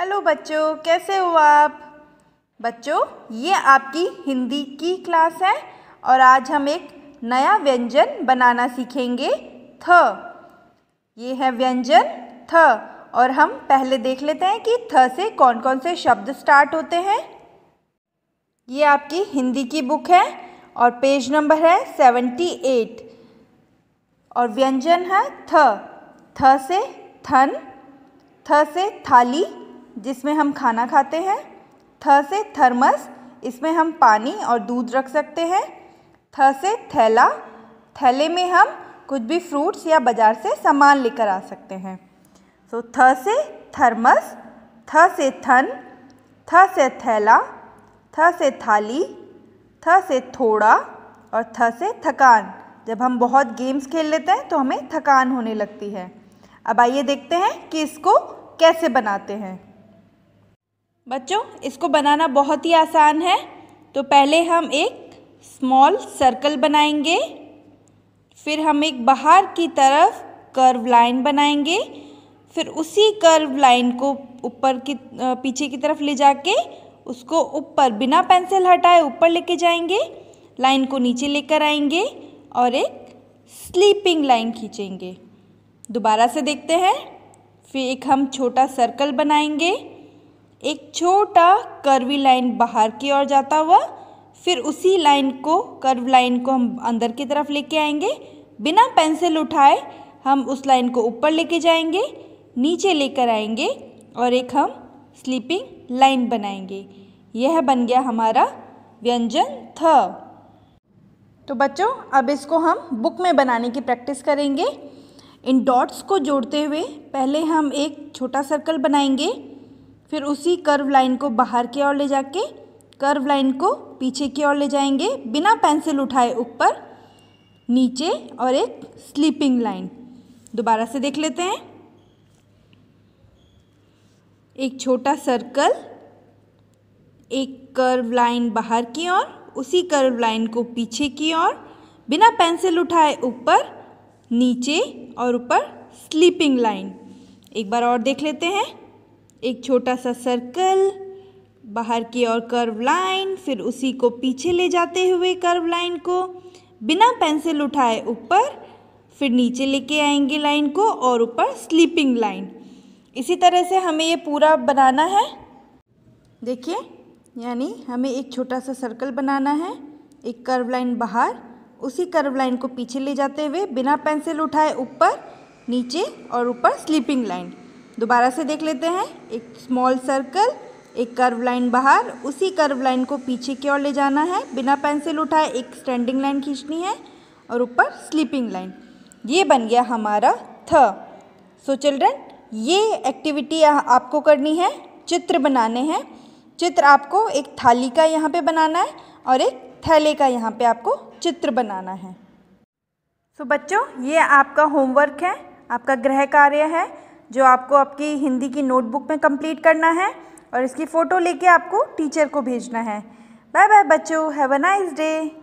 hello बच्चों कैसे हो आप बच्चों ये आपकी हिंदी की क्लास है और आज हम एक नया व्यंजन बनाना सीखेंगे थ ये है व्यंजन थ और हम पहले देख लेते हैं कि थ से कौन कौन से शब्द स्टार्ट होते हैं ये आपकी हिंदी की बुक है और पेज नंबर है सेवेंटी एट और व्यंजन है थ थ से थन थ से थाली जिसमें हम खाना खाते हैं थ से थर्मस इसमें हम पानी और दूध रख सकते हैं थ से थैला थैले में हम कुछ भी फ्रूट्स या बाज़ार से सामान लेकर आ सकते हैं सो so, थ से थर्मस थ से थन थ से थैला थ से थाली थ से थोड़ा और थ से थकान जब हम बहुत गेम्स खेल लेते हैं तो हमें थकान होने लगती है अब आइए देखते हैं कि इसको कैसे बनाते हैं बच्चों इसको बनाना बहुत ही आसान है तो पहले हम एक स्मॉल सर्कल बनाएंगे फिर हम एक बाहर की तरफ कर्व लाइन बनाएंगे फिर उसी कर्व लाइन को ऊपर की पीछे की तरफ ले जाके उसको ऊपर बिना पेंसिल हटाए ऊपर लेके जाएंगे लाइन को नीचे लेकर आएंगे और एक स्लीपिंग लाइन खींचेंगे दोबारा से देखते हैं फिर एक हम छोटा सर्कल बनाएंगे एक छोटा कर्वी लाइन बाहर की ओर जाता हुआ फिर उसी लाइन को कर्व लाइन को हम अंदर की तरफ लेके आएंगे बिना पेंसिल उठाए हम उस लाइन को ऊपर लेके जाएंगे नीचे लेकर आएंगे और एक हम स्लीपिंग लाइन बनाएंगे यह बन गया हमारा व्यंजन थ तो बच्चों अब इसको हम बुक में बनाने की प्रैक्टिस करेंगे इन डॉट्स को जोड़ते हुए पहले हम एक छोटा सर्कल बनाएंगे फिर उसी कर्व लाइन को बाहर की ओर ले जाके कर्व लाइन को पीछे की ओर ले जाएंगे बिना पेंसिल उठाए ऊपर नीचे और एक स्लीपिंग लाइन दोबारा से देख लेते हैं एक छोटा सर्कल एक कर्व लाइन बाहर की ओर उसी कर्व लाइन को पीछे की ओर बिना पेंसिल उठाए ऊपर नीचे और ऊपर स्लीपिंग लाइन एक बार और देख लेते हैं एक छोटा सा सर्कल बाहर की ओर कर्व लाइन फिर उसी को पीछे ले जाते हुए कर्व लाइन को बिना पेंसिल उठाए ऊपर फिर नीचे लेके आएंगे लाइन को और ऊपर स्लीपिंग लाइन इसी तरह से हमें ये पूरा बनाना है देखिए यानी हमें एक छोटा सा सर्कल बनाना है एक कर्व लाइन बाहर उसी कर्व लाइन को पीछे ले जाते हुए बिना पेंसिल उठाए ऊपर नीचे और ऊपर स्लीपिंग लाइन दोबारा से देख लेते हैं एक स्मॉल सर्कल एक कर्व लाइन बाहर उसी कर्व लाइन को पीछे की ओर ले जाना है बिना पेंसिल उठाए एक स्टैंडिंग लाइन खींचनी है और ऊपर स्लीपिंग लाइन ये बन गया हमारा थ सो चिल्ड्रन ये एक्टिविटी आपको करनी है चित्र बनाने हैं चित्र आपको एक थाली का यहाँ पे बनाना है और एक थैले का यहाँ पे आपको चित्र बनाना है सो so, बच्चों ये आपका होमवर्क है आपका गृह कार्य है जो आपको आपकी हिंदी की नोटबुक में कंप्लीट करना है और इसकी फ़ोटो लेके आपको टीचर को भेजना है बाय बाय बच्चों हैव अ नाइस डे